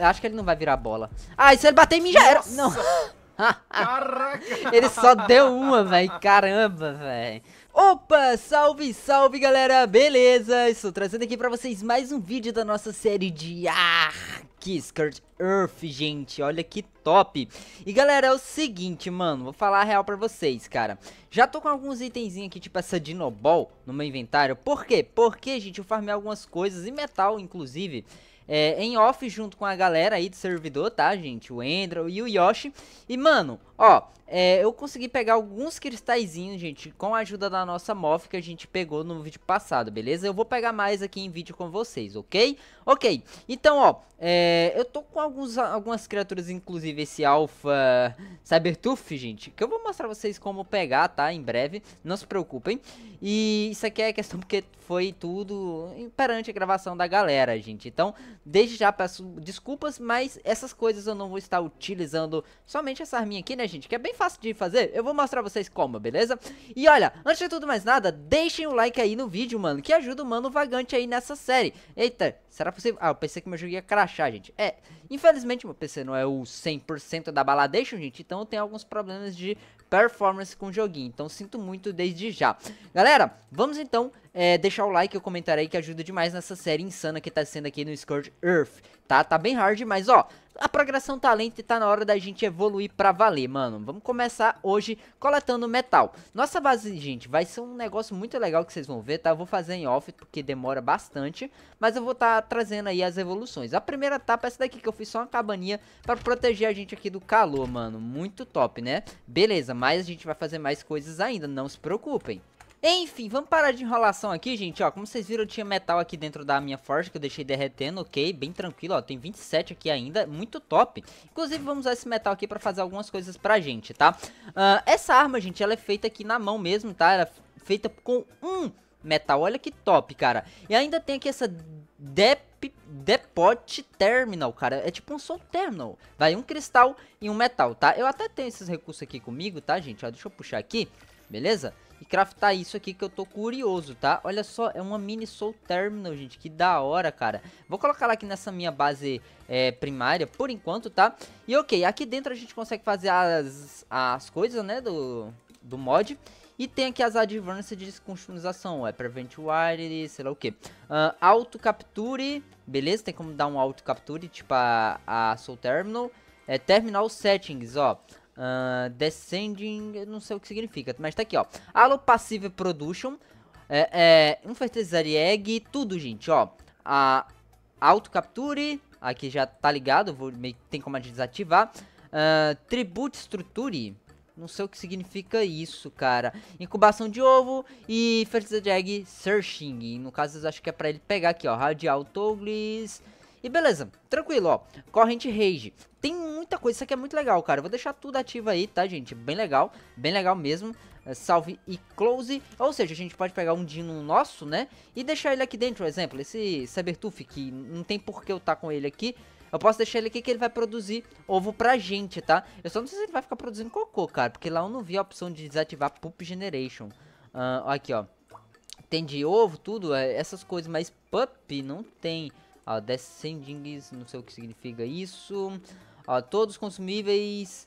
Acho que ele não vai virar bola. Ah, e se ele bater em mim já era. Não. Caraca! ele só deu uma, velho. Caramba, velho. Opa, salve, salve galera, beleza? Estou trazendo aqui pra vocês mais um vídeo da nossa série de skirt, Earth, gente, olha que top E galera, é o seguinte, mano, vou falar a real pra vocês, cara Já tô com alguns itenzinhos aqui, tipo essa Dinoball no meu inventário Por quê? Porque, gente, eu farmei algumas coisas, e metal, inclusive é, em off junto com a galera aí do servidor, tá, gente? O Andrew e o Yoshi. E, mano, Ó, é, eu consegui pegar alguns cristalzinhos, gente, com a ajuda da nossa MOF que a gente pegou no vídeo passado, beleza? Eu vou pegar mais aqui em vídeo com vocês, ok? Ok, então, ó, é, eu tô com alguns, algumas criaturas, inclusive esse Alpha Cybertooth, gente, que eu vou mostrar pra vocês como pegar, tá? Em breve, não se preocupem. E isso aqui é questão porque foi tudo perante a gravação da galera, gente. Então, desde já peço desculpas, mas essas coisas eu não vou estar utilizando somente essa arminha aqui, né, gente, que é bem fácil de fazer, eu vou mostrar vocês como, beleza? E olha, antes de tudo mais nada, deixem o like aí no vídeo, mano, que ajuda o mano vagante aí nessa série. Eita, será possível? Ah, eu pensei que meu jogo ia crachar, gente. É, infelizmente meu PC não é o 100% da baladation, gente, então eu tenho alguns problemas de performance com o joguinho, então sinto muito desde já. Galera, vamos então é, deixar o like e o comentário aí que ajuda demais nessa série insana que tá sendo aqui no Scourge Earth, tá? Tá bem hard, mas ó, a progressão tá lenta e tá na hora da gente evoluir pra valer, mano. Vamos começar hoje coletando metal. Nossa base, gente, vai ser um negócio muito legal que vocês vão ver, tá? Eu vou fazer em off, porque demora bastante, mas eu vou estar tá trazendo aí as evoluções. A primeira etapa é essa daqui, que eu fiz só uma cabaninha pra proteger a gente aqui do calor, mano. Muito top, né? Beleza, mas a gente vai fazer mais coisas ainda, não se preocupem. Enfim, vamos parar de enrolação aqui, gente, ó, como vocês viram, eu tinha metal aqui dentro da minha forja, que eu deixei derretendo, ok, bem tranquilo, ó, tem 27 aqui ainda, muito top. Inclusive, vamos usar esse metal aqui pra fazer algumas coisas pra gente, tá? Uh, essa arma, gente, ela é feita aqui na mão mesmo, tá? Ela é feita com um metal, olha que top, cara. E ainda tem aqui essa Dep Depot Terminal, cara. É tipo um Soul Terminal. Vai um cristal e um metal, tá? Eu até tenho esses recursos aqui comigo, tá, gente? Ó, deixa eu puxar aqui, beleza? Beleza? e craftar isso aqui que eu tô curioso, tá? Olha só, é uma mini soul terminal, gente, que da hora, cara. Vou colocar ela aqui nessa minha base é, primária por enquanto, tá? E ok, aqui dentro a gente consegue fazer as, as coisas, né, do, do mod. E tem aqui as advanced de customização, é prevent wire, sei lá o que. Uh, ah, auto capture, beleza, tem como dar um auto capture, tipo a, a soul terminal. É terminal settings, ó. Uh, descending, não sei o que significa, mas tá aqui, ó. Aloe Passive Production, é, é, um fertilizante egg, tudo, gente, ó. A Capture, aqui já tá ligado, vou, meio, tem como desativar. Uh, tribute Structure, não sei o que significa isso, cara. Incubação de ovo e fertilizante egg searching. No caso, acho que é pra ele pegar aqui, ó. Radial Toggles e beleza, tranquilo, ó. Corrente Rage. Tem muita coisa, isso aqui é muito legal, cara. Eu vou deixar tudo ativo aí, tá, gente? Bem legal, bem legal mesmo. É, salve e close. Ou seja, a gente pode pegar um dino nosso, né? E deixar ele aqui dentro, por exemplo. Esse Sabertooth, que não tem por que eu estar tá com ele aqui. Eu posso deixar ele aqui que ele vai produzir ovo pra gente, tá? Eu só não sei se ele vai ficar produzindo cocô, cara. Porque lá eu não vi a opção de desativar pup Generation. Uh, aqui, ó. Tem de ovo, tudo, é, essas coisas. Mas Pup não tem. Uh, descendings, não sei o que significa isso. Uh, todos consumíveis.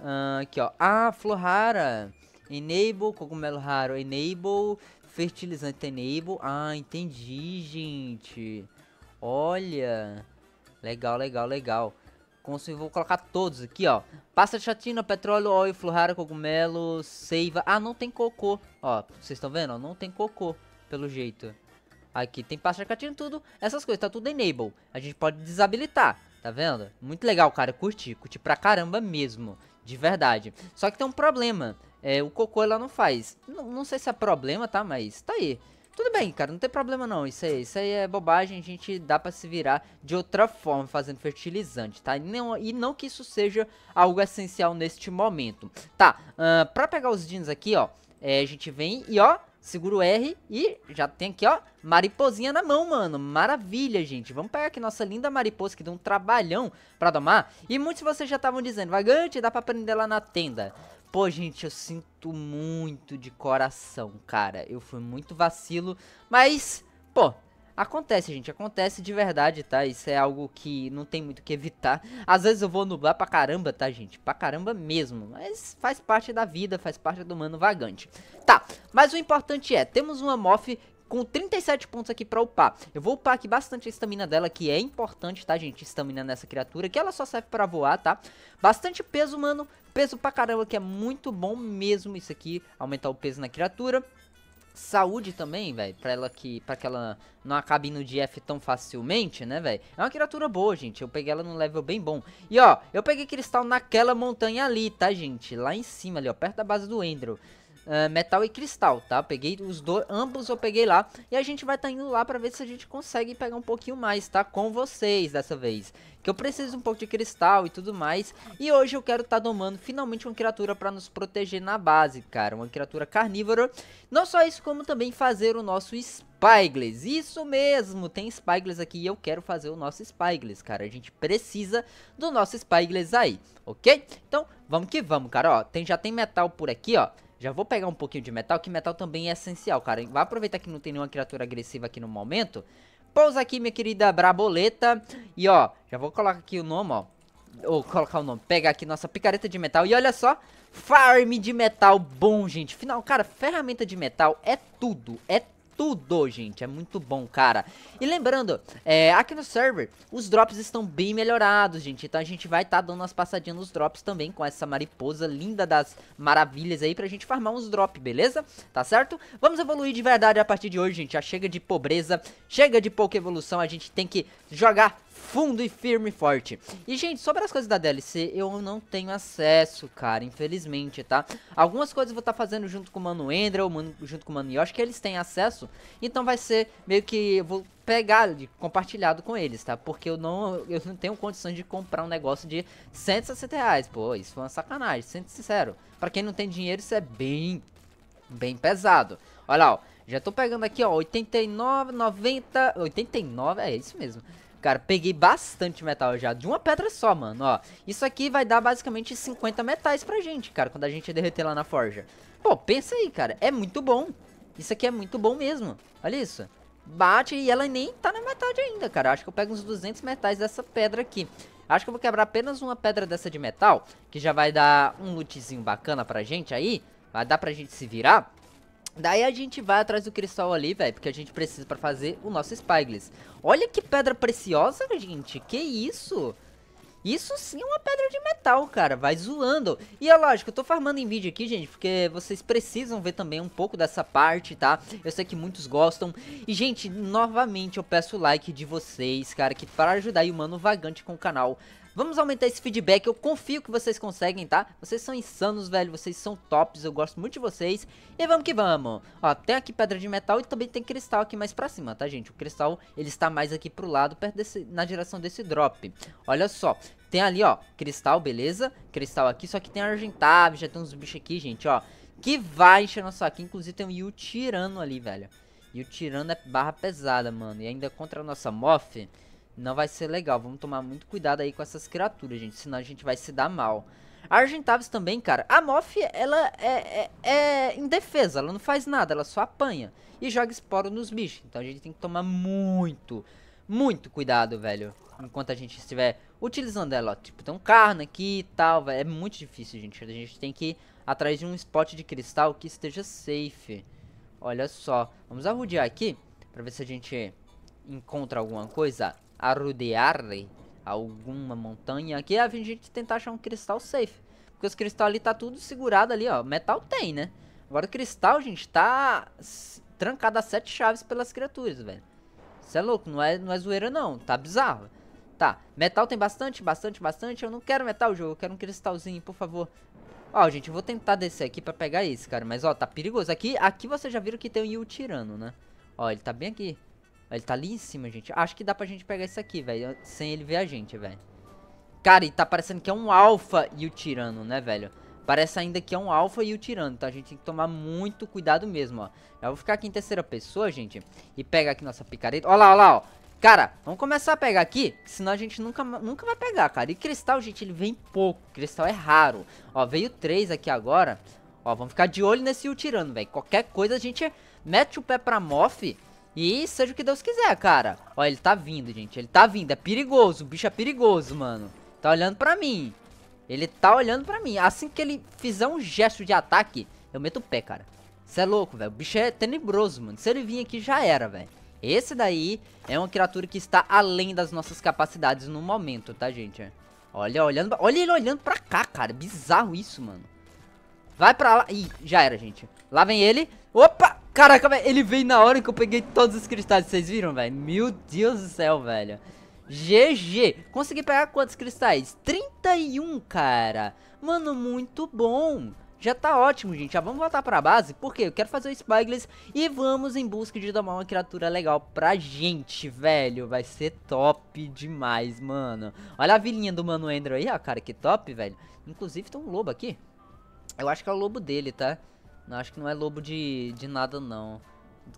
Uh, aqui, ó. Ah, flor rara. Enable, cogumelo raro. Enable, fertilizante enable. Ah, entendi, gente. Olha. Legal, legal, legal. Consumir, vou colocar todos aqui, ó. Pasta de chatina, petróleo, óleo, florara, cogumelo, seiva. Ah, não tem cocô. Ó, vocês estão vendo? Não tem cocô, pelo jeito. Aqui tem pasta catinho, tudo, essas coisas, tá tudo enable. A gente pode desabilitar, tá vendo? Muito legal, cara, curti, curti pra caramba mesmo, de verdade. Só que tem um problema, é, o cocô ela não faz. N não sei se é problema, tá, mas tá aí. Tudo bem, cara, não tem problema não, isso aí, isso aí é bobagem, a gente dá pra se virar de outra forma fazendo fertilizante, tá? E não, e não que isso seja algo essencial neste momento. Tá, uh, pra pegar os jeans aqui, ó, é, a gente vem e ó, Seguro R e já tem aqui, ó, mariposinha na mão, mano. Maravilha, gente. Vamos pegar aqui nossa linda mariposa que deu um trabalhão pra domar. E muitos de vocês já estavam dizendo, vagante, dá pra aprender lá na tenda. Pô, gente, eu sinto muito de coração, cara. Eu fui muito vacilo, mas, pô, Acontece, gente, acontece de verdade, tá? Isso é algo que não tem muito o que evitar. Às vezes eu vou nublar pra caramba, tá, gente? Pra caramba mesmo. Mas faz parte da vida, faz parte do mano vagante. Tá, mas o importante é, temos uma mof com 37 pontos aqui pra upar. Eu vou upar aqui bastante a estamina dela, que é importante, tá, gente? Estamina nessa criatura, que ela só serve pra voar, tá? Bastante peso, mano. Peso pra caramba, que é muito bom mesmo isso aqui. Aumentar o peso na criatura saúde também, velho, pra ela que para que ela não acabe no DF tão facilmente, né, velho? É uma criatura boa, gente. Eu peguei ela num level bem bom. E ó, eu peguei cristal naquela montanha ali, tá, gente? Lá em cima ali, ó, perto da base do Endro. Ah, metal e cristal, tá? Peguei os dois, ambos eu peguei lá. E a gente vai estar tá indo lá pra ver se a gente consegue pegar um pouquinho mais, tá? Com vocês dessa vez. Que eu preciso um pouco de cristal e tudo mais. E hoje eu quero estar tá domando finalmente uma criatura pra nos proteger na base, cara. Uma criatura carnívora. Não só isso, como também fazer o nosso Spyglass. Isso mesmo, tem Spyglass aqui e eu quero fazer o nosso Spyglass, cara. A gente precisa do nosso Spyglass aí, ok? Então, vamos que vamos, cara, ó. Tem, já tem metal por aqui, ó. Já vou pegar um pouquinho de metal, que metal também é essencial, cara. Vai aproveitar que não tem nenhuma criatura agressiva aqui no momento. Pousa aqui, minha querida Braboleta. E, ó, já vou colocar aqui o nome, ó. Ou colocar o nome. Pegar aqui nossa picareta de metal. E olha só, farm de metal bom, gente. Final, cara, ferramenta de metal é tudo. É tudo, gente. É muito bom, cara. E lembrando, é, aqui no server, os drops estão bem melhorados, gente. Então a gente vai estar tá dando umas passadinhas nos drops também com essa mariposa linda das maravilhas aí pra gente farmar uns drops, beleza? Tá certo? Vamos evoluir de verdade a partir de hoje, gente. Já chega de pobreza, chega de pouca evolução. A gente tem que jogar fundo e firme e forte. E, gente, sobre as coisas da DLC, eu não tenho acesso, cara, infelizmente, tá? Algumas coisas eu vou estar tá fazendo junto com o Mano Endra, ou mano, junto com o Mano Yoshi, que eles têm acesso. Então vai ser meio que... Eu vou pegar compartilhado com eles, tá? Porque eu não, eu não tenho condições de comprar um negócio de 160 reais. Pô, isso foi uma sacanagem, sendo sincero. Pra quem não tem dinheiro, isso é bem, bem pesado. Olha lá, ó. Já tô pegando aqui, ó, 89, 90, 89, é isso mesmo. Cara, peguei bastante metal já, de uma pedra só, mano, ó. Isso aqui vai dar basicamente 50 metais pra gente, cara, quando a gente derreter lá na forja. Pô, pensa aí, cara, é muito bom. Isso aqui é muito bom mesmo, olha isso. Bate e ela nem tá na metade ainda, cara. Acho que eu pego uns 200 metais dessa pedra aqui. Acho que eu vou quebrar apenas uma pedra dessa de metal, que já vai dar um lootzinho bacana pra gente aí. Vai dar pra gente se virar. Daí a gente vai atrás do cristal ali, velho, porque a gente precisa pra fazer o nosso Spyglass. Olha que pedra preciosa, gente, que isso? Isso sim é uma pedra de metal, cara, vai zoando. E é lógico, eu tô farmando em vídeo aqui, gente, porque vocês precisam ver também um pouco dessa parte, tá? Eu sei que muitos gostam. E, gente, novamente eu peço o like de vocês, cara, que para ajudar o Mano Vagante com o canal Vamos aumentar esse feedback, eu confio que vocês conseguem, tá? Vocês são insanos, velho, vocês são tops, eu gosto muito de vocês. E vamos que vamos. Ó, tem aqui pedra de metal e também tem cristal aqui mais pra cima, tá, gente? O cristal, ele está mais aqui pro lado, perto desse, na direção desse drop. Olha só, tem ali, ó, cristal, beleza? Cristal aqui, só que tem argentável, já tem uns bichos aqui, gente, ó. Que vai encher nosso aqui. Inclusive tem um Yu tirano ali, velho. Yu o tirano é barra pesada, mano. E ainda contra a nossa Moth. Não vai ser legal. Vamos tomar muito cuidado aí com essas criaturas, gente. Senão a gente vai se dar mal. A Argentavis também, cara. A Moff, ela é, é, é indefesa. Ela não faz nada. Ela só apanha. E joga esporo nos bichos. Então a gente tem que tomar muito, muito cuidado, velho. Enquanto a gente estiver utilizando ela. Ó. Tipo, tem um carne aqui e tal, velho. É muito difícil, gente. A gente tem que ir atrás de um spot de cristal que esteja safe. Olha só. Vamos arrudear aqui. Pra ver se a gente encontra alguma coisa arrudear né, alguma montanha aqui a gente tentar achar um cristal safe. Porque os cristal ali tá tudo segurado ali, ó. Metal tem, né? Agora o cristal, gente, tá trancado a sete chaves pelas criaturas, velho. Você é louco, não é, não é zoeira não, tá bizarro. Tá, metal tem bastante, bastante, bastante. Eu não quero metal, jogo, eu quero um cristalzinho, por favor. Ó, gente, eu vou tentar descer aqui pra pegar esse, cara. Mas, ó, tá perigoso. Aqui, aqui vocês já viram que tem o um Yu tirano, né? Ó, ele tá bem aqui. Ele tá ali em cima, gente. Acho que dá pra gente pegar isso aqui, velho. Sem ele ver a gente, velho. Cara, e tá parecendo que é um alfa e o tirano, né, velho? Parece ainda que é um alfa e o tirano, tá? A gente tem que tomar muito cuidado mesmo, ó. Eu vou ficar aqui em terceira pessoa, gente. E pega aqui nossa picareta. Ó lá, ó lá, ó. Cara, vamos começar a pegar aqui, senão a gente nunca, nunca vai pegar, cara. E cristal, gente, ele vem pouco. Cristal é raro. Ó, veio três aqui agora. Ó, vamos ficar de olho nesse tirano, velho. Qualquer coisa a gente mete o pé pra Moff. E seja o que Deus quiser, cara. Ó, ele tá vindo, gente. Ele tá vindo. É perigoso. O bicho é perigoso, mano. Tá olhando pra mim. Ele tá olhando pra mim. Assim que ele fizer um gesto de ataque, eu meto o pé, cara. Você é louco, velho. O bicho é tenebroso, mano. Se ele vir aqui, já era, velho. Esse daí é uma criatura que está além das nossas capacidades no momento, tá, gente? Olha, olhando... Olha ele olhando pra cá, cara. Bizarro isso, mano. Vai pra lá. Ih, já era, gente. Lá vem ele. Opa! Caraca, velho, ele veio na hora que eu peguei todos os cristais, vocês viram, velho? Meu Deus do céu, velho. GG. Consegui pegar quantos cristais? 31, cara. Mano, muito bom. Já tá ótimo, gente. Já vamos voltar pra base, porque eu quero fazer o Spyglass e vamos em busca de domar uma criatura legal pra gente, velho. Vai ser top demais, mano. Olha a vilinha do Mano aí, ó, cara, que top, velho. Inclusive tem um lobo aqui. Eu acho que é o lobo dele, tá? Não, acho que não é lobo de, de nada, não.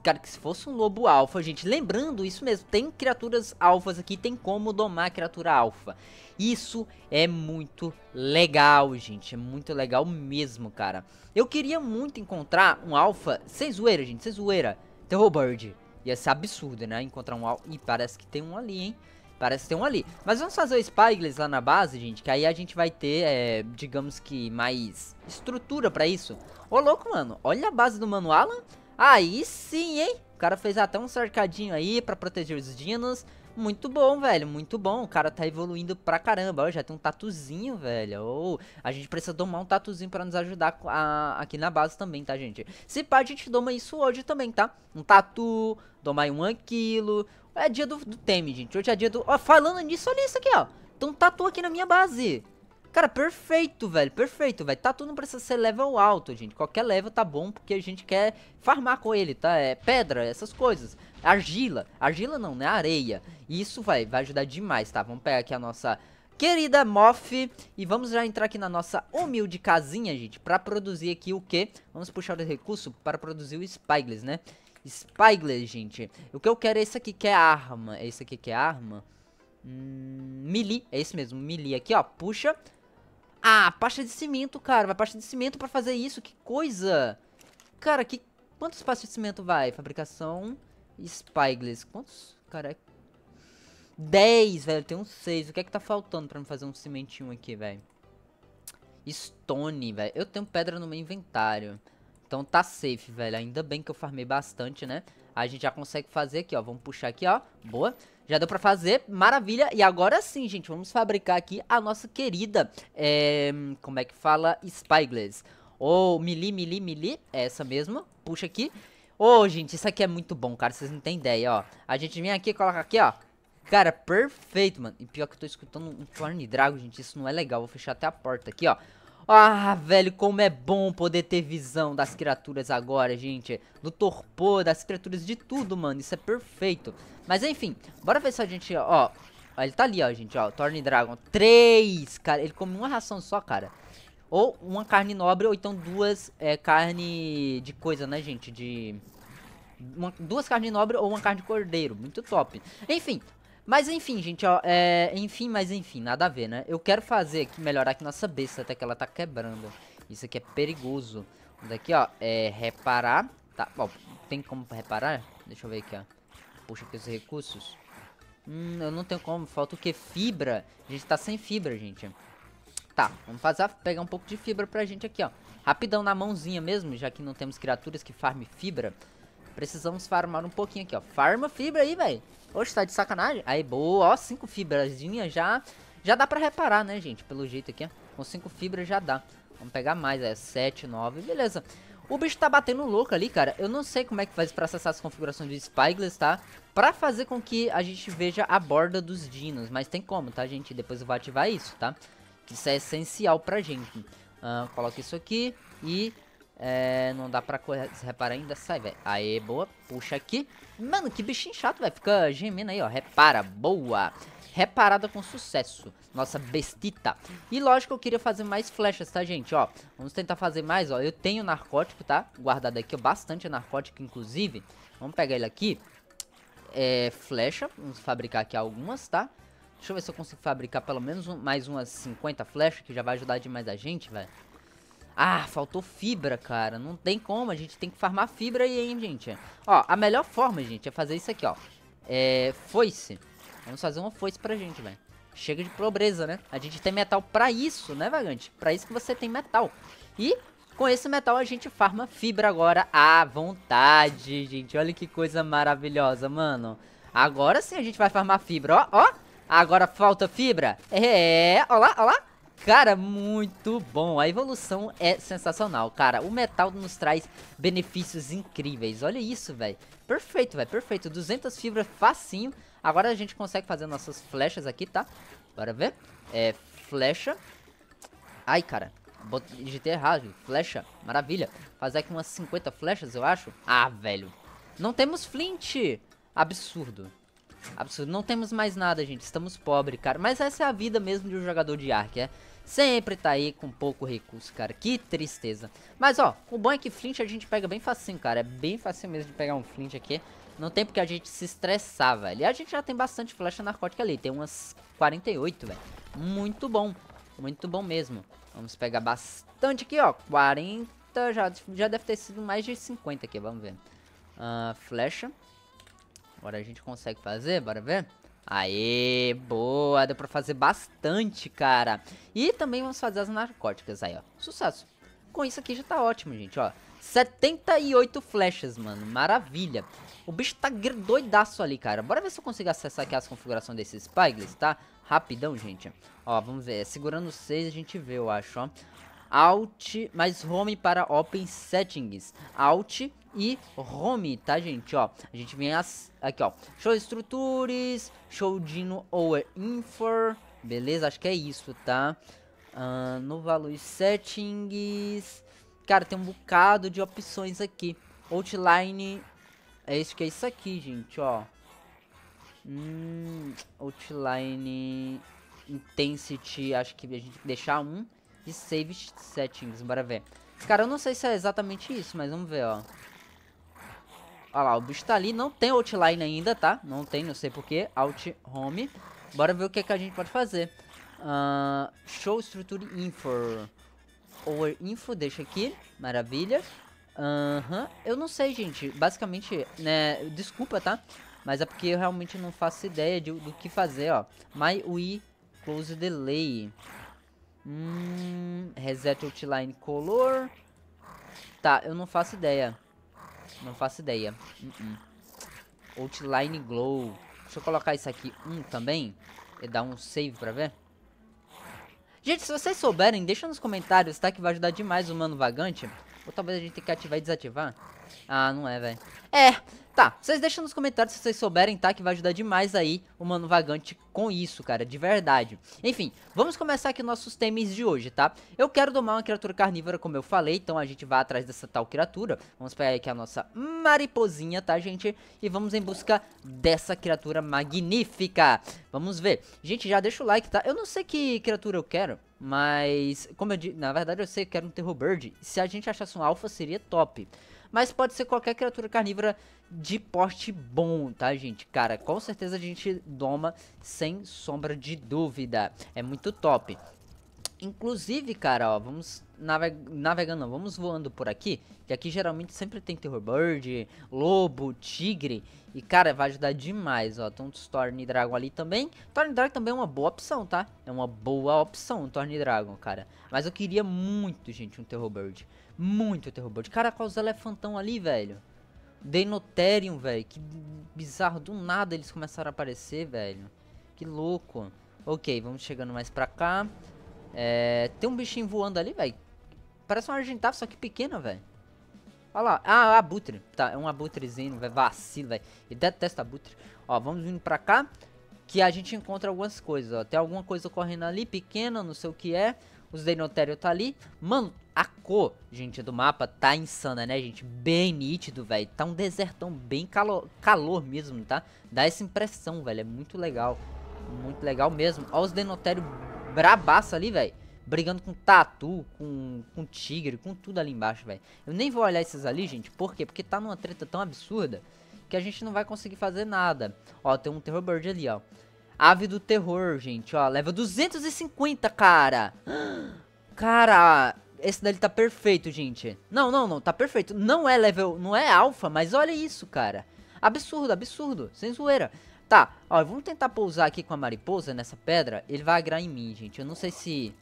Cara, que se fosse um lobo alfa, gente, lembrando, isso mesmo, tem criaturas alfas aqui, tem como domar criatura alfa. Isso é muito legal, gente, é muito legal mesmo, cara. Eu queria muito encontrar um alfa, sem zoeira, gente, sem zoeira, Terrorbird. Ia ser absurdo, né, encontrar um alfa, e parece que tem um ali, hein. Parece ter um ali. Mas vamos fazer o Spyglass lá na base, gente, que aí a gente vai ter, é, digamos que, mais estrutura pra isso. Ô, louco, mano, olha a base do Mano Alan. Aí sim, hein? O cara fez até um cercadinho aí pra proteger os dinos. Muito bom, velho, muito bom. O cara tá evoluindo pra caramba. Ó, já tem um tatuzinho, velho. Oh, a gente precisa domar um tatuzinho pra nos ajudar a, aqui na base também, tá, gente? Se pá, a gente doma isso hoje também, tá? Um tatu, domar um anquilo, é dia do, do gente. Hoje é dia do... Ó, falando nisso, olha isso aqui, ó. Tem um tatu aqui na minha base. Cara, perfeito, velho, perfeito, velho. Tatu não precisa ser level alto, gente. Qualquer level tá bom, porque a gente quer farmar com ele, tá? É pedra, essas coisas. Argila. Argila não, né? Areia. Isso, vai, vai ajudar demais, tá? Vamos pegar aqui a nossa querida Moff. E vamos já entrar aqui na nossa humilde casinha, gente, pra produzir aqui o quê? Vamos puxar o recurso para produzir o Spyglass, né? Spygler, gente. O que eu quero é esse aqui, que é arma. É esse aqui que é arma. Hum, melee, é esse mesmo, melee aqui, ó. Puxa. Ah, pasta de cimento, cara. Vai pasta de cimento pra fazer isso, que coisa. Cara, que... Quantos pastas de cimento vai? Fabricação... Spyglass. Quantos? Cara, 10, é velho. Tem uns 6. O que é que tá faltando pra me fazer um cimentinho aqui, velho? Stone, velho. Eu tenho pedra no meu inventário. Então tá safe, velho. Ainda bem que eu farmei bastante, né? A gente já consegue fazer aqui, ó. Vamos puxar aqui, ó. Boa. Já deu pra fazer, maravilha. E agora sim, gente, vamos fabricar aqui a nossa querida, é... como é que fala? Spyglass. Ou oh, mili, mili, mili, é essa mesmo. Puxa aqui. Ô, oh, gente, isso aqui é muito bom, cara, vocês não têm ideia, ó. A gente vem aqui, coloca aqui, ó. Cara, perfeito, mano. E pior que eu tô escutando um Florne Drago, gente, isso não é legal. Vou fechar até a porta aqui, ó. Ah, velho, como é bom poder ter visão das criaturas agora, gente. Do torpor, das criaturas, de tudo, mano. Isso é perfeito. Mas enfim, bora ver se a gente, ó. ele tá ali, ó, gente, ó. Torne Dragon. Três, cara. Ele come uma ração só, cara. Ou uma carne nobre, ou então duas é, carne de coisa, né, gente? De... Uma, duas carnes nobres ou uma carne de cordeiro. Muito top. Enfim, mas enfim, gente, ó, é, enfim, mas enfim, nada a ver, né? Eu quero fazer aqui, melhorar aqui nossa besta, até que ela tá quebrando. Isso aqui é perigoso. Daqui, ó, é reparar. Tá, bom tem como reparar? Deixa eu ver aqui, ó. Puxa aqui os recursos. Hum, eu não tenho como, falta o que? Fibra? A gente tá sem fibra, gente. Tá, vamos fazer, pegar um pouco de fibra pra gente aqui, ó. Rapidão na mãozinha mesmo, já que não temos criaturas que farme fibra. Precisamos farmar um pouquinho aqui, ó. Farma fibra aí, velho. Oxe, tá de sacanagem. Aí, boa. Ó, cinco fibrazinhas já. Já dá pra reparar, né, gente? Pelo jeito aqui, ó. Com cinco fibras já dá. Vamos pegar mais, é. Sete, nove. Beleza. O bicho tá batendo louco ali, cara. Eu não sei como é que faz pra acessar as configurações do Spyglass, tá? Pra fazer com que a gente veja a borda dos dinos. Mas tem como, tá, gente? Depois eu vou ativar isso, tá? isso é essencial pra gente. Uh, coloca isso aqui e é, não dá pra correr, se reparar ainda, sai, velho. Aê, boa, puxa aqui. Mano, que bichinho chato, velho, fica gemendo aí, ó, repara, boa. Reparada com sucesso, nossa bestita. E lógico, eu queria fazer mais flechas, tá, gente, ó. Vamos tentar fazer mais, ó, eu tenho narcótico, tá, guardado aqui, ó, bastante narcótico, inclusive. Vamos pegar ele aqui. É, flecha, vamos fabricar aqui algumas, tá? Deixa eu ver se eu consigo fabricar pelo menos um, mais umas 50 flechas, que já vai ajudar demais a gente, velho. Ah, faltou fibra, cara. Não tem como, a gente tem que farmar fibra aí, hein, gente. Ó, a melhor forma, gente, é fazer isso aqui, ó. É, foice. Vamos fazer uma foice pra gente, velho. Chega de pobreza, né? A gente tem metal pra isso, né, vagante? Pra isso que você tem metal. E com esse metal a gente farma fibra agora à vontade, gente. Olha que coisa maravilhosa, mano. Agora sim a gente vai farmar fibra, ó, ó. Agora falta fibra. É, ó lá, ó lá. Cara, muito bom. A evolução é sensacional, cara. O metal nos traz benefícios incríveis. Olha isso, velho. Perfeito, velho. Perfeito. 200 fibras facinho. Agora a gente consegue fazer nossas flechas aqui, tá? Bora ver. É, flecha. Ai, cara. Digitei errado. Flecha. Maravilha. Fazer aqui umas 50 flechas, eu acho. Ah, velho. Não temos flint. Absurdo absurdo. Não temos mais nada, gente. Estamos pobres, cara. Mas essa é a vida mesmo de um jogador de Ark, é? Sempre tá aí com pouco recurso, cara. Que tristeza. Mas, ó, o bom é que Flint a gente pega bem facinho, cara. É bem fácil mesmo de pegar um Flint aqui. Não tem porque a gente se estressar, velho. E a gente já tem bastante flecha narcótica ali. Tem umas 48, velho. Muito bom. Muito bom mesmo. Vamos pegar bastante aqui, ó. 40. Já, já deve ter sido mais de 50 aqui, vamos ver. Uh, flecha. Agora a gente consegue fazer, bora ver? Aê, boa, deu pra fazer bastante, cara. E também vamos fazer as narcóticas aí, ó. Sucesso. Com isso aqui já tá ótimo, gente, ó. 78 flechas, mano, maravilha. O bicho tá doidaço ali, cara. Bora ver se eu consigo acessar aqui as configurações desses spikes, tá? Rapidão, gente. Ó, vamos ver. É segurando 6 a gente vê, eu acho, ó. Alt mais Home para Open Settings. Alt e Home, tá, gente? Ó, a gente vem as, aqui, ó. Show Structures, Show Dino Over é Info. Beleza? Acho que é isso, tá? Uh, no valor Settings. Cara, tem um bocado de opções aqui. Outline. É isso que é isso aqui, gente, ó. Hum, outline Intensity, acho que a gente deixar um de save settings, bora ver. Cara, eu não sei se é exatamente isso, mas vamos ver, ó. Olha lá, o bicho tá ali, não tem outline ainda, tá? Não tem, não sei porquê, alt home. Bora ver o que, é que a gente pode fazer. Uh, show structure info. Or info, deixa aqui, maravilha. Aham, uhum. eu não sei, gente, basicamente, né, desculpa, tá? Mas é porque eu realmente não faço ideia de, do que fazer, ó. My we close delay. Hum, reset outline color. Tá, eu não faço ideia. Não faço ideia. Uh -uh. Outline glow. Deixa eu colocar isso aqui um também. E dar um save pra ver. Gente, se vocês souberem, deixa nos comentários, tá? Que vai ajudar demais o Mano Vagante. Ou talvez a gente tenha que ativar e desativar. Ah, não é, velho. É, tá. Vocês deixam nos comentários se vocês souberem, tá? Que vai ajudar demais aí o Mano Vagante com isso, cara. De verdade. Enfim, vamos começar aqui nossos temas de hoje, tá? Eu quero domar uma criatura carnívora, como eu falei. Então a gente vai atrás dessa tal criatura. Vamos pegar aqui a nossa mariposinha, tá, gente? E vamos em busca dessa criatura magnífica. Vamos ver. Gente, já deixa o like, tá? Eu não sei que criatura eu quero. Mas, como eu disse, na verdade eu sei que quero um Terror Bird. Se a gente achasse um Alpha, seria top mas pode ser qualquer criatura carnívora de porte bom, tá, gente? Cara, com certeza a gente doma sem sombra de dúvida. É muito top. Inclusive, cara, ó, vamos naveg navegando, vamos voando por aqui, que aqui geralmente sempre tem terror bird Lobo, Tigre, e cara, vai ajudar demais, ó, tem um Storm Dragon ali também, Storm Dragon também é uma boa opção, tá? É uma boa opção o Storm Dragon, cara, mas eu queria muito, gente, um terror bird muito terror bird cara, qual os elefantão ali, velho? Denoterium, velho, que bizarro, do nada eles começaram a aparecer, velho, que louco. Ok, vamos chegando mais pra cá. É, tem um bichinho voando ali, velho. Parece uma argentava, só que pequena, velho. Olha lá. Ah, é abutre. Tá, é um abutrezinho, velho. Vacilo, velho. E detesta abutre. Ó, vamos indo pra cá. Que a gente encontra algumas coisas, ó. Tem alguma coisa correndo ali, pequena, não sei o que é. Os Deinotérios tá ali. Mano, a cor, gente, do mapa tá insana, né, gente? Bem nítido, velho. Tá um desertão bem calor, calor mesmo, tá? Dá essa impressão, velho. É muito legal. Muito legal mesmo. Ó os Deinotérios brabaça ali, velho. Brigando com tatu, com, com tigre, com tudo ali embaixo, velho. Eu nem vou olhar esses ali, gente. Por quê? Porque tá numa treta tão absurda que a gente não vai conseguir fazer nada. Ó, tem um Terror Bird ali, ó. Ave do Terror, gente, ó. Leva 250, cara. Cara, esse dali tá perfeito, gente. Não, não, não, tá perfeito. Não é level, não é alfa, mas olha isso, cara. Absurdo, absurdo, sem zoeira. Tá, ó, vamos tentar pousar aqui com a mariposa nessa pedra. Ele vai agrar em mim, gente. Eu não sei se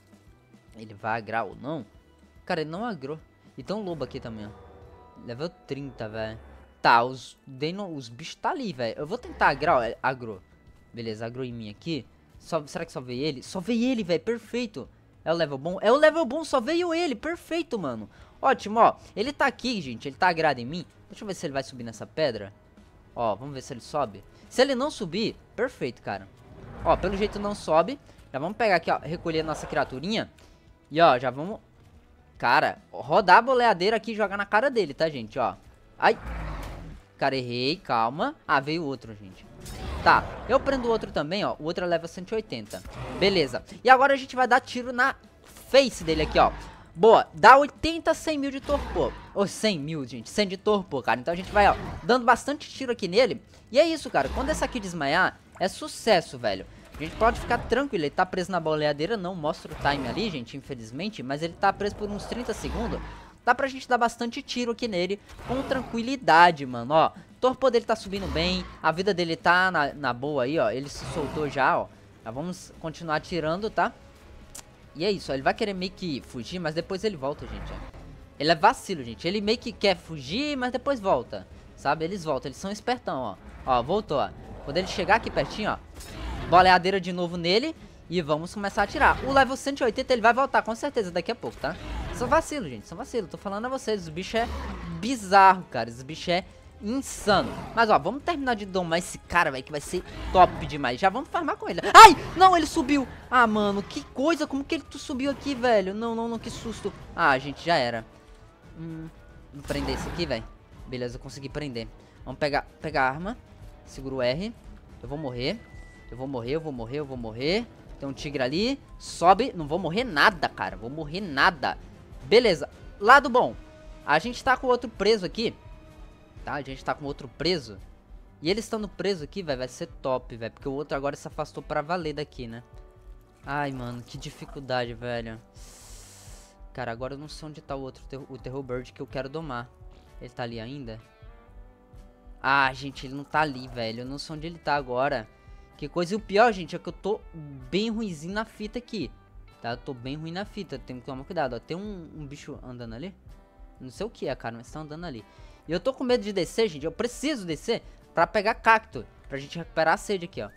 ele vai agrar ou não. Cara, ele não agrou. E tem um lobo aqui também, ó. Level 30, velho. Tá, os, os bichos tá ali, velho. Eu vou tentar agrar, ó. Agrou. Beleza, agrou em mim aqui. Só, será que só veio ele? Só veio ele, velho. Perfeito. É o level bom? É o level bom, só veio ele. Perfeito, mano. Ótimo, ó. Ele tá aqui, gente. Ele tá agrado em mim. Deixa eu ver se ele vai subir nessa pedra. Ó, vamos ver se ele sobe. Se ele não subir, perfeito, cara. Ó, pelo jeito não sobe. Já vamos pegar aqui, ó, recolher nossa criaturinha. E, ó, já vamos... Cara, rodar a boleadeira aqui e jogar na cara dele, tá, gente, ó. Ai. Cara, errei, calma. Ah, veio outro, gente. Tá, eu prendo o outro também, ó. O outro é leva 180. Beleza. E agora a gente vai dar tiro na face dele aqui, ó. Boa, dá 80, 100 mil de torpor. Ou 100 mil, gente, 100 de torpor, cara. Então a gente vai, ó, dando bastante tiro aqui nele. E é isso, cara, quando essa aqui desmaiar, é sucesso, velho. A gente pode ficar tranquilo, ele tá preso na boleadeira, não mostra o time ali, gente, infelizmente. Mas ele tá preso por uns 30 segundos. Dá pra gente dar bastante tiro aqui nele com tranquilidade, mano, ó. Torpor dele tá subindo bem, a vida dele tá na, na boa aí, ó. Ele se soltou já, ó. Já vamos continuar tirando, tá? E é isso, ó, ele vai querer meio que fugir, mas depois ele volta, gente, ó. Ele é vacilo, gente. Ele meio que quer fugir, mas depois volta. Sabe? Eles voltam, eles são espertão, ó. Ó, voltou, ó. Quando ele chegar aqui pertinho, ó. Boleadeira é de novo nele. E vamos começar a atirar. O level 180 ele vai voltar, com certeza, daqui a pouco, tá? São vacilo, gente. São vacilo. Tô falando a vocês. O bicho é bizarro, cara. Esse bicho é insano. Mas ó, vamos terminar de domar esse cara, velho, que vai ser top demais. Já vamos farmar com ele. Ai, não, ele subiu. Ah, mano, que coisa, como que ele tu subiu aqui, velho? Não, não, não, que susto. Ah, gente, já era. Hum, vou prender esse aqui, velho. Beleza, eu consegui prender. Vamos pegar, pegar a arma. Segura o R. Eu vou morrer. Eu vou morrer, eu vou morrer, eu vou morrer. Tem um tigre ali. Sobe. Não vou morrer nada, cara. Vou morrer nada. Beleza. Lado bom. A gente tá com o outro preso aqui tá? A gente tá com outro preso. E ele estando preso aqui, velho, vai ser top, velho. Porque o outro agora se afastou pra valer daqui, né? Ai, mano, que dificuldade, velho. Cara, agora eu não sei onde tá o outro, o Terror Bird que eu quero domar. Ele tá ali ainda? Ah, gente, ele não tá ali, velho. Eu não sei onde ele tá agora. Que coisa. E o pior, gente, é que eu tô bem ruimzinho na fita aqui. Tá, eu tô bem ruim na fita. tenho que tomar cuidado, ó. Tem um, um bicho andando ali. Não sei o que é, cara, mas tá andando ali. E eu tô com medo de descer, gente. Eu preciso descer pra pegar cacto. Pra gente recuperar a sede aqui, ó.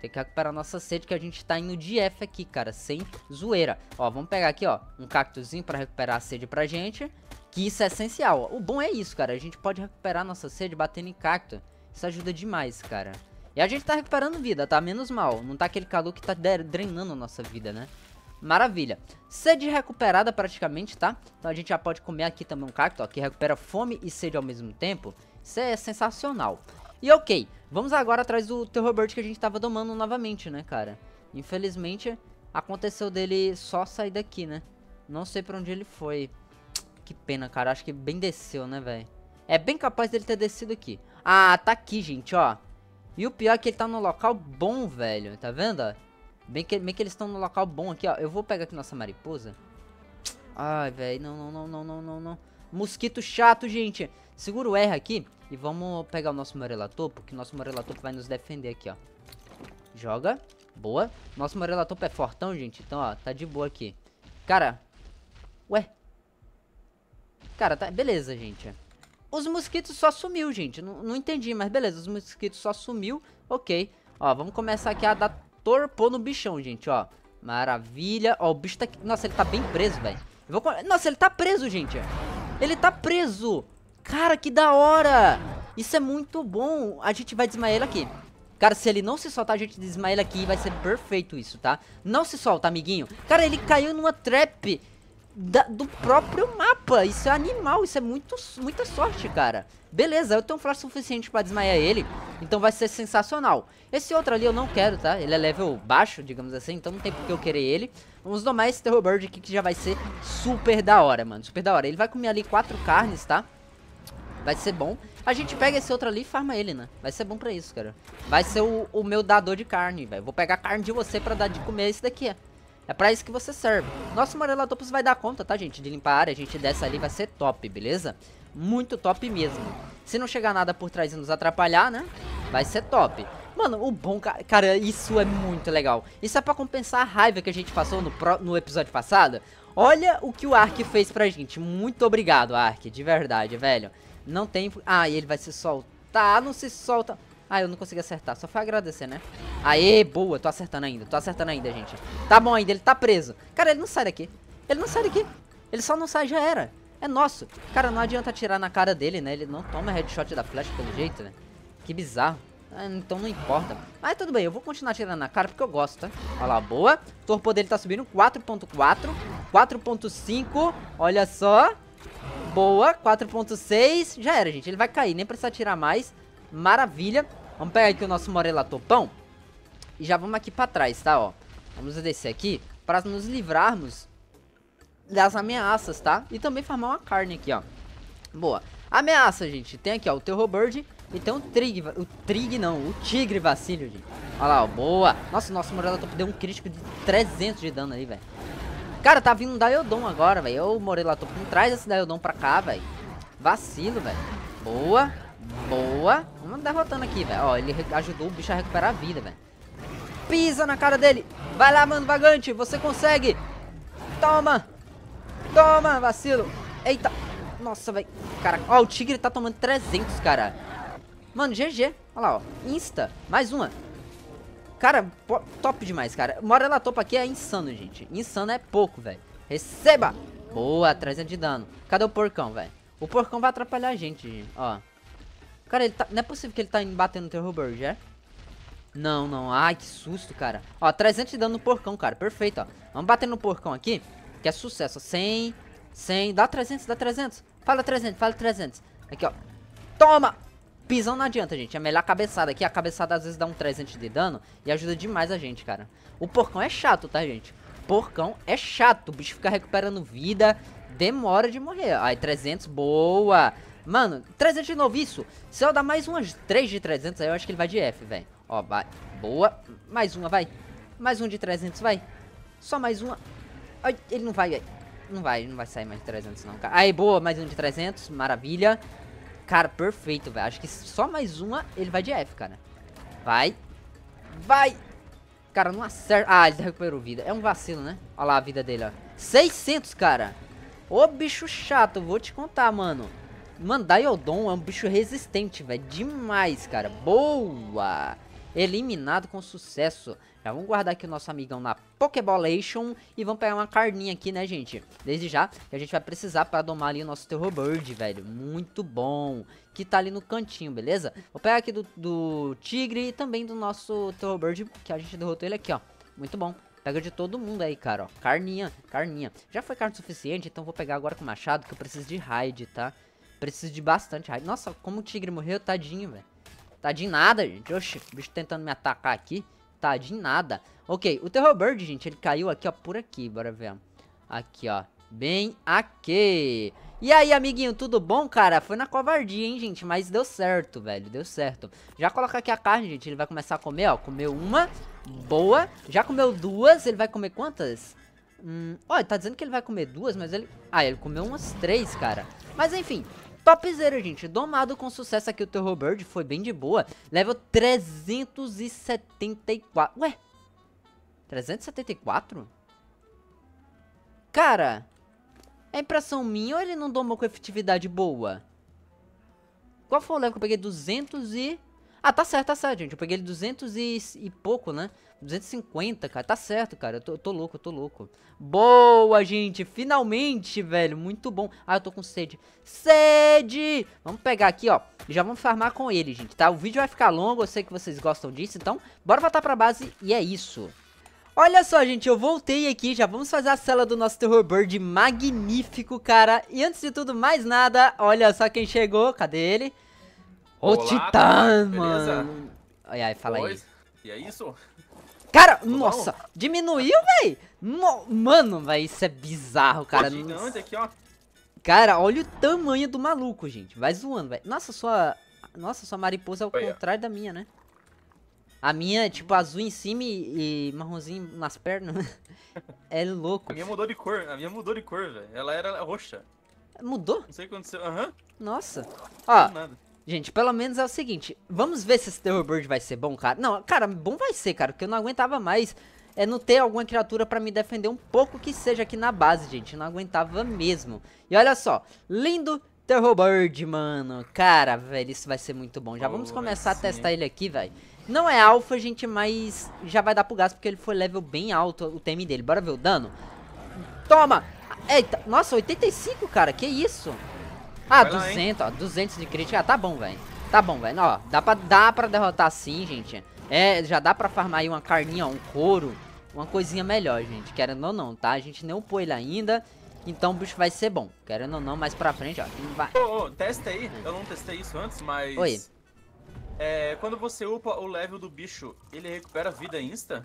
Tem que recuperar a nossa sede que a gente tá indo de F aqui, cara. Sem zoeira. Ó, vamos pegar aqui, ó. Um cactozinho pra recuperar a sede pra gente. Que isso é essencial. O bom é isso, cara. A gente pode recuperar a nossa sede batendo em cacto. Isso ajuda demais, cara. E a gente tá recuperando vida, tá? Menos mal. Não tá aquele calor que tá drenando a nossa vida, né? Maravilha. Sede recuperada praticamente, tá? Então a gente já pode comer aqui também um cacto, ó, que recupera fome e sede ao mesmo tempo. Isso é sensacional. E ok, vamos agora atrás do Bird que a gente tava domando novamente, né, cara? Infelizmente, aconteceu dele só sair daqui, né? Não sei pra onde ele foi. Que pena, cara. Acho que bem desceu, né, velho? É bem capaz dele ter descido aqui. Ah, tá aqui, gente, ó. E o pior é que ele tá no local bom, velho. Tá vendo, ó? Bem que, bem que eles estão no local bom aqui, ó. Eu vou pegar aqui nossa mariposa. Ai, velho. Não, não, não, não, não, não, não. Mosquito chato, gente. Segura o R aqui e vamos pegar o nosso morelatopo, que o nosso morelatopo vai nos defender aqui, ó. Joga. Boa. Nosso morelatopo é fortão, gente. Então, ó, tá de boa aqui. Cara. Ué. Cara, tá... Beleza, gente. Os mosquitos só sumiu, gente. Não, não entendi, mas beleza. Os mosquitos só sumiu. Ok. Ó, vamos começar aqui a dar torpou no bichão, gente, ó. Maravilha. Ó, o bicho tá aqui. Nossa, ele tá bem preso, velho. Vou... Nossa, ele tá preso, gente. Ele tá preso. Cara, que da hora. Isso é muito bom. A gente vai desmaiar ele aqui. Cara, se ele não se soltar, a gente desmaia ele aqui. Vai ser perfeito isso, tá? Não se solta, amiguinho. Cara, ele caiu numa trap da... do próprio mapa. Isso é animal. Isso é muito, muita sorte, cara. Beleza, eu tenho um flash suficiente pra desmaiar ele, então vai ser sensacional. Esse outro ali eu não quero, tá? Ele é level baixo, digamos assim, então não tem por que eu querer ele. Vamos domar esse Terror Bird aqui que já vai ser super da hora, mano. Super da hora. Ele vai comer ali quatro carnes, tá? Vai ser bom. A gente pega esse outro ali e farma ele, né? Vai ser bom pra isso, cara. Vai ser o, o meu dador de carne, velho. Vou pegar carne de você pra dar de comer esse daqui, ó. É. é pra isso que você serve. Nosso Morelatopus vai dar conta, tá, gente? De limpar a área, a gente desce ali, vai ser top, beleza? muito top mesmo. Se não chegar nada por trás e nos atrapalhar, né? Vai ser top. Mano, o bom... Cara, isso é muito legal. Isso é pra compensar a raiva que a gente passou no, no episódio passado. Olha o que o Ark fez pra gente. Muito obrigado, Ark. De verdade, velho. Não tem... Ah, e ele vai se soltar. Não se solta. Ah, eu não consegui acertar. Só foi agradecer, né? Aê, boa. Tô acertando ainda. Tô acertando ainda, gente. Tá bom ainda. Ele tá preso. Cara, ele não sai daqui. Ele não sai daqui. Ele só não sai, já era é nosso. Cara, não adianta atirar na cara dele, né? Ele não toma headshot da flecha pelo jeito, né? Que bizarro. Ah, então não importa. Mas tudo bem, eu vou continuar atirando na cara porque eu gosto, tá? Olha lá, boa. O torpo dele tá subindo 4.4, 4.5, olha só. Boa, 4.6. Já era, gente. Ele vai cair, nem precisa atirar mais. Maravilha. Vamos pegar aqui o nosso Morela Topão. E já vamos aqui pra trás, tá, ó. Vamos descer aqui para nos livrarmos das ameaças, tá? E também farmar uma carne aqui, ó. Boa. Ameaça, gente. Tem aqui, ó, o Terrobird e tem o Trig. O Trig não, o Tigre Vacílio, gente. Olha lá, ó, boa. Nossa, nossa Morela Top deu um crítico de 300 de dano aí, velho. Cara, tá vindo um Daiodon agora, velho. Ô, Morela Top, não traz esse Daiodon pra cá, velho. Vacilo, velho. Boa. Boa. Vamos derrotando aqui, velho. Ó, ele ajudou o bicho a recuperar a vida, velho. Pisa na cara dele. Vai lá, mano, vagante. Você consegue. Toma. Toma, vacilo. Eita. Nossa, velho. Cara, ó, o tigre tá tomando 300, cara. Mano, GG. Olha lá, ó. Insta. Mais uma. Cara, top demais, cara. Morela topa aqui é insano, gente. Insano é pouco, velho. Receba. Boa, 300 de dano. Cadê o porcão, velho? O porcão vai atrapalhar a gente, gente. Ó. Cara, ele tá... não é possível que ele tá batendo no Terrorbird, é? Não, não. Ai, que susto, cara. Ó, 300 de dano no porcão, cara. Perfeito, ó. Vamos bater no porcão aqui. Que é sucesso. 100, 100. Dá 300, dá 300. Fala 300, fala 300. Aqui, ó. Toma! Pisão não adianta, gente. É melhor a cabeçada aqui. A cabeçada às vezes dá um 300 de dano e ajuda demais a gente, cara. O porcão é chato, tá, gente? Porcão é chato. O bicho fica recuperando vida. Demora de morrer. Aí, 300. Boa! Mano, 300 de novo isso. Se eu dar mais umas 3 de 300, aí eu acho que ele vai de F, velho. Ó, vai. Boa. Mais uma, vai. Mais um de 300, vai. Só mais uma. Ai, ele não vai. Não vai, não vai sair mais de 300 não, cara. Aí, boa, mais um de 300, maravilha. Cara, perfeito, velho. Acho que só mais uma ele vai de F, cara. Vai. Vai. Cara, não acerta. Ah, ele recuperou vida. É um vacilo, né? Olha lá a vida dele, ó. 600, cara. Ô, bicho chato, vou te contar, mano. Mano, Diodon é um bicho resistente, velho. Demais, cara. Boa eliminado com sucesso. Já vamos guardar aqui o nosso amigão na Pokébolation e vamos pegar uma carninha aqui, né, gente? Desde já, que a gente vai precisar para domar ali o nosso Terror Bird, velho. Muito bom. Que tá ali no cantinho, beleza? Vou pegar aqui do, do Tigre e também do nosso Terror Bird, que a gente derrotou ele aqui, ó. Muito bom. Pega de todo mundo aí, cara, ó. Carninha, carninha. Já foi carne suficiente, então vou pegar agora com o machado, que eu preciso de raid, tá? Preciso de bastante raid. Nossa, como o tigre morreu, tadinho, velho. Tá de nada, gente. o bicho tentando me atacar aqui. Tá de nada. Ok, o Terror Bird, gente, ele caiu aqui, ó, por aqui. Bora ver. Aqui, ó. Bem aqui. E aí, amiguinho, tudo bom, cara? Foi na covardia, hein, gente? Mas deu certo, velho. Deu certo. Já coloca aqui a carne, gente. Ele vai começar a comer, ó. Comeu uma. Boa. Já comeu duas. Ele vai comer quantas? Hum, ele tá dizendo que ele vai comer duas, mas ele... Ah, ele comeu umas três, cara. Mas, enfim, Topzera, gente. Domado com sucesso aqui o Terror Bird. Foi bem de boa. Level 374. Ué? 374? Cara, é impressão minha ou ele não domou com efetividade boa? Qual foi o level que eu peguei? 200 e... Ah, tá certo, tá certo, gente. Eu peguei ele 200 e, e pouco, né? 250, cara. Tá certo, cara. Eu tô, tô louco, eu tô louco. Boa, gente. Finalmente, velho. Muito bom. Ah, eu tô com sede. Sede! Vamos pegar aqui, ó. já vamos farmar com ele, gente, tá? O vídeo vai ficar longo. Eu sei que vocês gostam disso. Então, bora voltar pra base. E é isso. Olha só, gente, eu voltei aqui, já vamos fazer a cela do nosso Terror Bird magnífico, cara. E antes de tudo, mais nada, olha só quem chegou, cadê ele? Ô, Titã, mano. Ai, ai, fala pois. aí. E é isso? Cara, nossa, bom? diminuiu, véi. No... Mano, véi, isso é bizarro, cara. Não. gigante aqui, ó. Cara, olha o tamanho do maluco, gente. Vai zoando, velho. Nossa, sua... Nossa, sua mariposa é o contrário da minha, né? A minha é tipo azul em cima e, e marronzinho nas pernas. é louco. A minha mudou de cor, a minha mudou de cor, velho. Ela era roxa. Mudou? Não sei o que aconteceu. Aham. Uhum. Nossa. Ó, Gente, pelo menos é o seguinte, vamos ver se esse Bird vai ser bom, cara. Não, cara, bom vai ser, cara, porque eu não aguentava mais é não ter alguma criatura pra me defender um pouco que seja aqui na base, gente. Eu não aguentava mesmo. E olha só, lindo Terror Bird, mano. Cara, velho, isso vai ser muito bom. Já oh, vamos começar a testar ele aqui, velho. Não é alfa, gente, mas já vai dar pro gás porque ele foi level bem alto o TM dele. Bora ver o dano? Toma! Eita, nossa, 85, cara, que isso? Ah, lá, 200, ó. 200 de crítica. Ah, tá bom, velho. Tá bom, velho. Ó, dá pra, dá pra derrotar sim, gente. É, já dá pra farmar aí uma carninha, um couro. Uma coisinha melhor, gente. Querendo ou não, tá? A gente nem upou ele ainda. Então o bicho vai ser bom. Querendo ou não, mais pra frente, ó. Vai. Ô, ô, testa aí. Eu não testei isso antes, mas... Oi. É, quando você upa o level do bicho, ele recupera vida insta?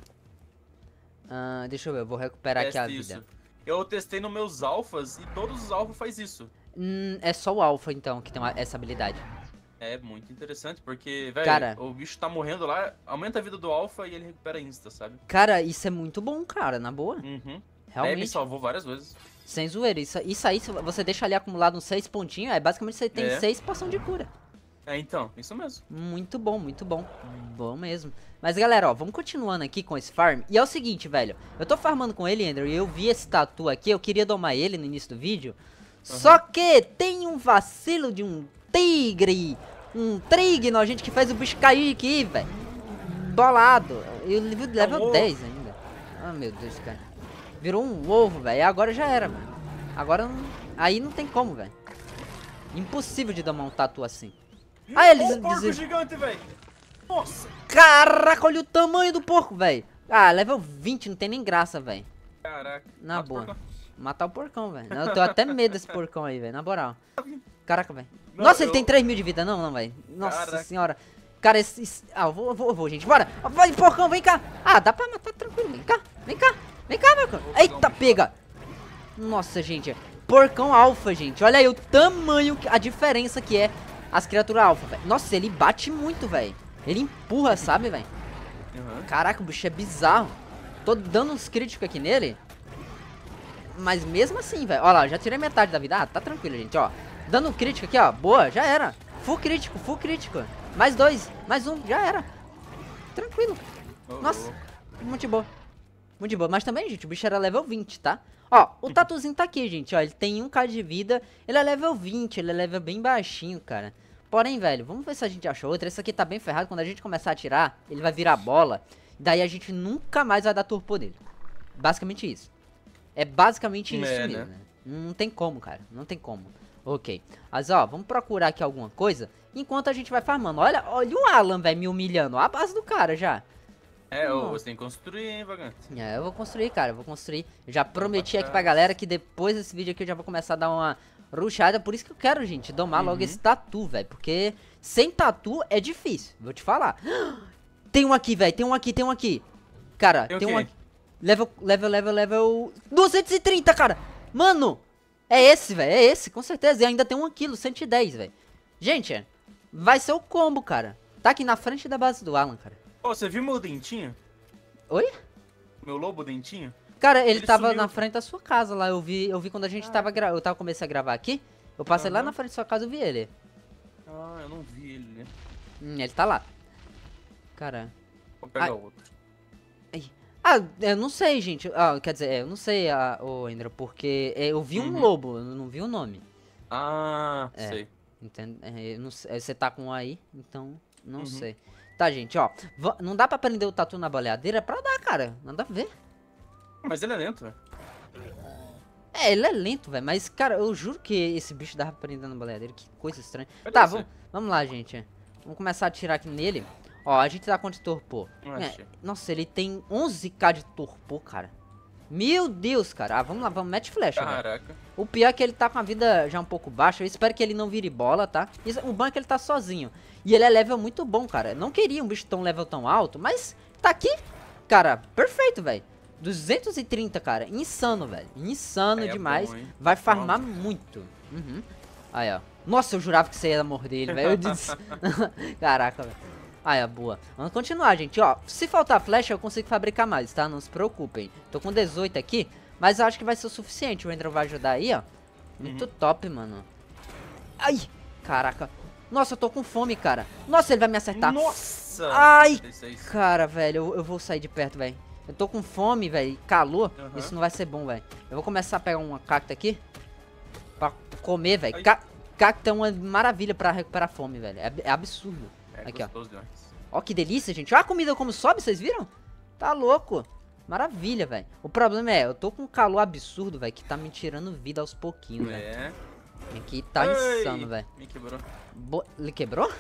Ah, deixa eu ver, eu vou recuperar Teste aqui a isso. vida. Eu testei nos meus alfas e todos os alfas faz isso. Hum, é só o Alpha, então, que tem uma, essa habilidade. É muito interessante, porque, velho, o bicho tá morrendo lá, aumenta a vida do Alpha e ele recupera insta, sabe? Cara, isso é muito bom, cara, na boa. Uhum. Realmente. É, me salvou várias vezes. Sem zoeira, isso, isso aí, você deixa ali acumulado uns seis pontinhos, é basicamente você tem é. seis poção de cura. É, então, isso mesmo. Muito bom, muito bom. Bom mesmo. Mas, galera, ó, vamos continuando aqui com esse farm. E é o seguinte, velho, eu tô farmando com ele, Ender, e eu vi esse tatu aqui, eu queria domar ele no início do vídeo, só que tem um vacilo de um tigre, um trigno, gente, que faz o bicho cair aqui, velho. Bolado. E o nível de é level um 10 ainda. Ah, oh, meu Deus, cara. Virou um ovo, velho. Agora já era, mano. Agora não... Aí não tem como, velho. Impossível de domar um tatu assim. Ah, eles... Um porco gigante, velho. Nossa. Caraca, olha o tamanho do porco, velho. Ah, level 20, não tem nem graça, velho. Caraca. Na Nossa, boa. Porco matar o porcão, velho. Eu tenho até medo desse porcão aí, velho, na moral. Caraca, velho. Nossa, eu... ele tem 3 mil de vida. Não, não, velho. Nossa Caraca. senhora. Cara, esse... Ah, eu vou, eu vou, eu vou, gente. Bora. Vai, porcão, vem cá. Ah, dá pra matar tranquilo. Vem cá, vem cá. Vem cá, meu. Eita, pega. Nossa, gente. Porcão alfa, gente. Olha aí o tamanho, a diferença que é as criaturas alfa, velho. Nossa, ele bate muito, velho. Ele empurra, sabe, velho? Caraca, o bicho é bizarro. Tô dando uns críticos aqui nele mas mesmo assim, velho. olha lá, já tirei metade da vida. Ah, tá tranquilo, gente, ó. Dando crítico aqui, ó. Boa, já era. Full crítico, full crítico. Mais dois, mais um, já era. Tranquilo. Nossa, muito boa. Muito boa. Mas também, gente, o bicho era level 20, tá? Ó, o Tatuzinho tá aqui, gente, ó. Ele tem 1k de vida. Ele é level 20, ele é level bem baixinho, cara. Porém, velho, vamos ver se a gente acha outra. Esse aqui tá bem ferrado. Quando a gente começar a atirar, ele vai virar bola. Daí a gente nunca mais vai dar turpo dele. Basicamente isso. É basicamente isso é, mesmo, né? né? Não tem como, cara. Não tem como. Ok. Mas ó, vamos procurar aqui alguma coisa enquanto a gente vai farmando. Olha, olha o Alan, velho, me humilhando. Olha a base do cara já. É, você hum. tem que construir, hein, Vagante? É, eu vou construir, cara, eu vou construir. Já prometi aqui pra galera que depois desse vídeo aqui eu já vou começar a dar uma ruxada. Por isso que eu quero, gente, domar uhum. logo esse tatu, velho. Porque sem tatu é difícil, vou te falar. Tem um aqui, velho, tem um aqui, tem um aqui. Cara, tem, tem um aqui. Level, level, level, level... 230, cara! Mano! É esse, velho. É esse, com certeza. E ainda tem um kg, 110, velho. Gente, vai ser o combo, cara. Tá aqui na frente da base do Alan, cara. Ô, oh, você viu meu dentinho? Oi? Meu lobo dentinho? Cara, ele, ele tava sumiu. na frente da sua casa lá. Eu vi, eu vi quando a gente ah. tava... Gra... Eu tava começando a gravar aqui. Eu passei lá na frente da sua casa e vi ele. Ah, eu não vi ele, né? Hum, ele tá lá. Cara... Vou pegar ah, outro. Ah, eu não sei, gente. Ah, quer dizer, eu não sei, ah, Andra, porque é, eu vi um uhum. lobo, eu não vi o nome. Ah, é, sei. Entende? É, não, você tá com um aí, então não uhum. sei. Tá, gente, ó. Não dá pra prender o tatu na baleadeira? Pra dar, cara. Nada a ver. Mas ele é lento, velho. Né? É, ele é lento, velho. Mas, cara, eu juro que esse bicho dava pra prender na baleadeira. Que coisa estranha. Tá, vamos, vamos lá, gente. Vamos começar a atirar aqui nele. Ó, a gente tá com de torpor. É, nossa, ele tem 11k de torpor, cara. Meu Deus, cara. Ah, vamos lá, vamos, mete flecha. Caraca. Velho. O pior é que ele tá com a vida já um pouco baixa. Eu espero que ele não vire bola, tá? Isso, o banco ele tá sozinho. E ele é level muito bom, cara. Eu não queria um bicho tão level tão alto, mas tá aqui. Cara, perfeito, velho. 230, cara. Insano, velho. Insano é demais. bom, Vai farmar muito. Uhum. Aí, ó. Nossa, eu jurava que você ia morder ele, velho. Eu disse... Caraca, velho. Ah, é boa. Vamos continuar, gente. Ó, se faltar flecha, eu consigo fabricar mais, tá? Não se preocupem. Tô com 18 aqui, mas eu acho que vai ser o suficiente. O Ender vai ajudar aí, ó. Muito uhum. top, mano. Ai, caraca. Nossa, eu tô com fome, cara. Nossa, ele vai me acertar. Nossa! Ai, cara, velho, eu, eu, vou sair de perto, velho. Eu tô com fome, velho. Calor. Uhum. Isso não vai ser bom, velho. Eu vou começar a pegar uma cacta aqui. Pra comer, velho. Ca cacta é uma maravilha pra recuperar fome, velho. É, é absurdo. Aqui, ó. Ó que delícia, gente. Olha a comida como sobe, vocês viram? Tá louco. Maravilha, velho. O problema é, eu tô com um calor absurdo, velho, que tá me tirando vida aos pouquinhos, é. velho. Aqui tá Ai, insano, velho. Me quebrou. Bo... Ele quebrou?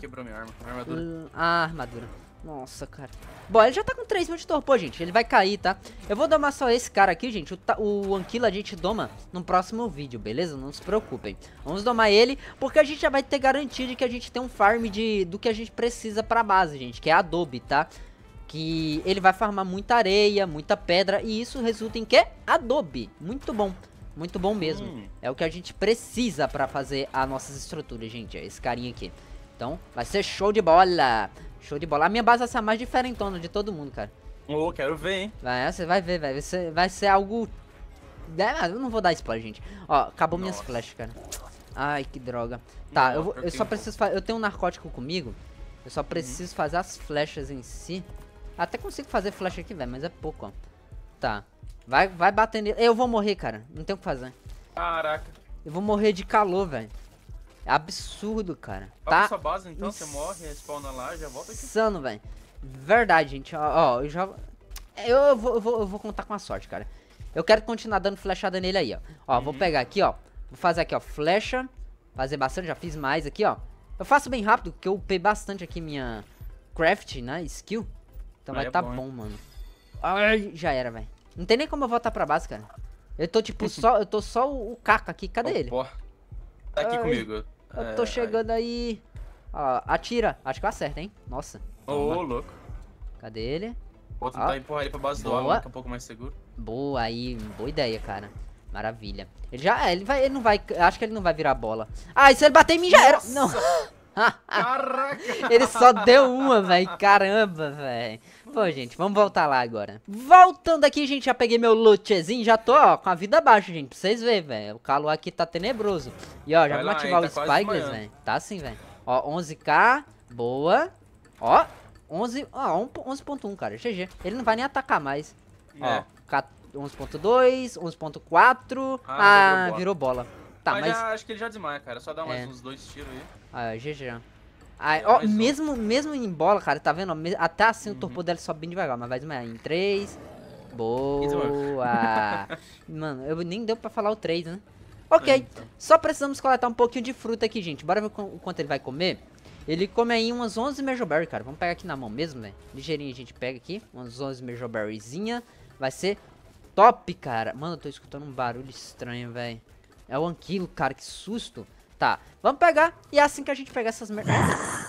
quebrou minha arma. Minha armadura. a ah, armadura. Nossa, cara. Bom, ele já tá com 3 mil de torpor, gente. Ele vai cair, tá? Eu vou domar só esse cara aqui, gente. O, o Anquila a gente doma no próximo vídeo, beleza? Não se preocupem. Vamos domar ele, porque a gente já vai ter garantia de que a gente tem um farm de, do que a gente precisa pra base, gente. Que é adobe, tá? Que ele vai farmar muita areia, muita pedra. E isso resulta em quê? Adobe. Muito bom. Muito bom mesmo. Hum. É o que a gente precisa pra fazer as nossas estruturas, gente. É esse carinha aqui. Então, vai ser show de bola. Show de bola. A minha base vai ser a mais diferentona de todo mundo, cara. Ô, oh, quero ver, hein? Vai, você vai ver, velho. Vai, vai ser algo... É, eu não vou dar spoiler, gente. Ó, acabou Nossa. minhas flechas, cara. Ai, que droga. Tá, Nossa, eu, vou, eu, eu só preciso... Eu tenho um narcótico comigo. Eu só uhum. preciso uhum. fazer as flechas em si. Até consigo fazer flecha aqui, velho, mas é pouco, ó. Tá. Vai, vai bater nele. Eu vou morrer, cara. Não tem o que fazer. Caraca. Eu vou morrer de calor, velho. É absurdo, cara. Vai tá sua base então, você morre, respawna lá, já volta aqui. Insano, velho. Verdade, gente. Ó, ó, eu já... É, eu vou, eu, vou, eu vou contar com a sorte, cara. Eu quero continuar dando flechada nele aí, ó. Ó, uhum. vou pegar aqui, ó. Vou fazer aqui, ó, flecha. Fazer bastante, já fiz mais aqui, ó. Eu faço bem rápido, porque eu upei bastante aqui minha craft, né, skill. Então vai é tá bom, bom mano. Ai, já era, velho. Não tem nem como eu voltar pra base, cara. Eu tô, tipo, só... Eu tô só o, o caca aqui. Cadê oh, ele? Tá aqui Ai. comigo. Eu tô é, chegando aí. Ó, atira. Acho que eu acerto, hein? Nossa. Ô, oh, louco. Cadê ele? Vou tentar ó. Tá empurrar ele pra base Boa. do ar, fica um pouco mais seguro. Boa aí, boa ideia, cara. Maravilha. Ele já. É, ele vai. Ele não vai. Acho que ele não vai virar bola. Ah, e se ele bater em mim já era. Nossa. Não. Caraca! ele só deu uma, velho. Caramba, velho. Pô, gente, vamos voltar lá agora. Voltando aqui, gente, já peguei meu lootzinho, já tô, ó, com a vida baixa, gente, pra vocês verem, velho. O calor aqui tá tenebroso. E, ó, já vamos ativar os tá Spikers, velho. Tá assim, velho. Ó, 11k, boa. Ó, 11, ó, 11.1, cara, GG. Ele não vai nem atacar mais. É. Ó, 11.2, 11.4. Ah, ah, virou ah, bola. Virou bola. Tá, mas... mas... Já, acho que ele já desmaia, cara. Só dá mais é. uns dois tiros aí. Ah, GG. É, Aí, ó, mesmo, mesmo em bola, cara, tá vendo? Até assim uhum. o torpo dela sobe bem devagar, mas vai desmaiar em 3. Então, Boa! Mano, eu nem deu pra falar o 3, né? Ok, é, então. só precisamos coletar um pouquinho de fruta aqui, gente. Bora ver o quanto ele vai comer. Ele come aí umas 11 Mejoberry, cara. Vamos pegar aqui na mão mesmo, né Ligeirinho a gente pega aqui. Umas 11 Mejoberryzinha. Vai ser top, cara. Mano, eu tô escutando um barulho estranho, velho. É o Anquilo, cara. Que susto. Tá, vamos pegar. E é assim que a gente pegar essas merdas.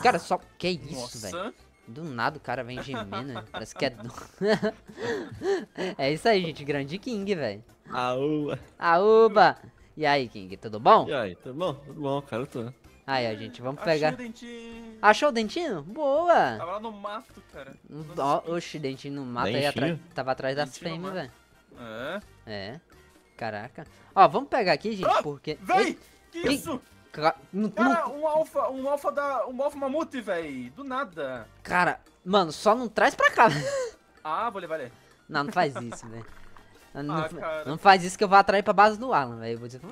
Cara, só. Que isso, velho? Do nada o cara vem gemendo. Né? Parece que é. é isso aí, gente. Grande King, velho. Aoba. Aúba. E aí, King, tudo bom? E aí, tudo bom? Tudo bom, cara, tô. Aí, ó, gente, vamos Achei pegar. o dentinho. Achou o dentinho? Boa! Tava lá no mato, cara. oxi, dentinho no mato dentinho? aí atrás. Tava atrás das fêmeas, velho. É? É. Caraca. Ó, vamos pegar aqui, gente, ah, porque. Vem! Ei, que isso? Cara, cara um alfa, um alfa da. Um alfa mamute, velho. Do nada. Cara, mano, só não traz pra cá. ah, vou levar ele. Não, não faz isso, velho. Não, ah, não, não, faz isso que eu vou atrair pra base do Alan, velho. Vou dizer pra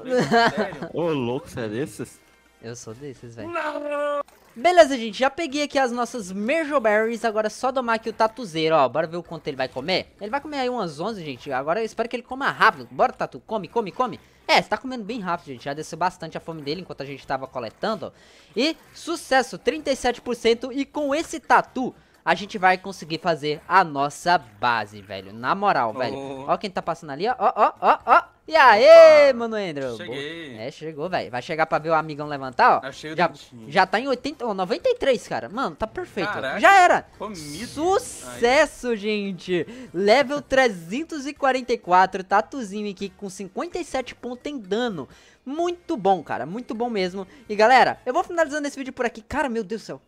Ô, louco, você é desses? Eu sou desses, velho. Não! Beleza, gente, já peguei aqui as nossas Merjo Berries, agora é só domar aqui o Tatuzeiro, ó, bora ver o quanto ele vai comer. Ele vai comer aí umas 11, gente, agora eu espero que ele coma rápido. Bora, Tatu, come, come, come. É, você tá comendo bem rápido, gente, já desceu bastante a fome dele enquanto a gente tava coletando. E sucesso, 37%, e com esse Tatu, a gente vai conseguir fazer a nossa base, velho. Na moral, oh. velho. Ó quem tá passando ali, ó, ó, ó, ó, ó. E aí, mano Endro? Cheguei. É, chegou, velho. Vai chegar pra ver o amigão levantar, ó. já, já tá em 80, ó, 93, cara. Mano, tá perfeito. Caraca, já era. Comida. Sucesso, aí. gente. Level 344, Tatuzinho aqui com 57 pontos em dano. Muito bom, cara, muito bom mesmo. E galera, eu vou finalizando esse vídeo por aqui. Cara, meu Deus do céu.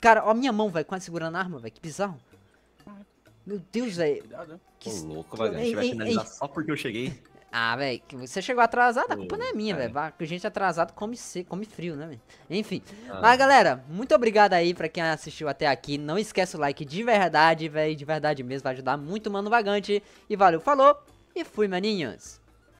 Cara, ó, minha mão, vai quase segurando a arma, velho. Que bizarro. Meu Deus, velho. Que Ô, louco, velho. A gente vai finalizar só porque eu cheguei. Ah, velho, você chegou atrasado, a culpa não é minha, é. velho. Gente é atrasado come, se, come frio, né, velho? Enfim. Ah. Mas, galera, muito obrigado aí pra quem assistiu até aqui. Não esquece o like de verdade, velho, de verdade mesmo. Vai ajudar muito o Mano Vagante. E valeu, falou e fui, maninhos.